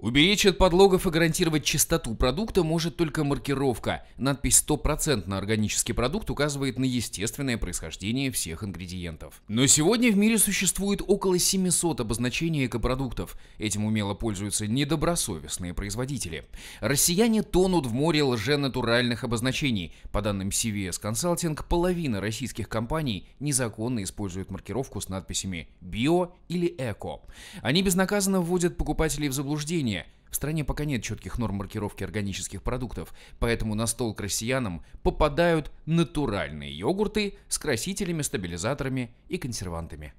Уберечь от подлогов и гарантировать чистоту продукта может только маркировка. Надпись «стопроцентно органический продукт» указывает на естественное происхождение всех ингредиентов. Но сегодня в мире существует около 700 обозначений экопродуктов. Этим умело пользуются недобросовестные производители. Россияне тонут в море лженатуральных обозначений. По данным CVS Consulting, половина российских компаний незаконно используют маркировку с надписями «био» или «эко». Они безнаказанно вводят покупателей в заблуждение в стране пока нет четких норм маркировки органических продуктов, поэтому на стол к россиянам попадают натуральные йогурты с красителями, стабилизаторами и консервантами.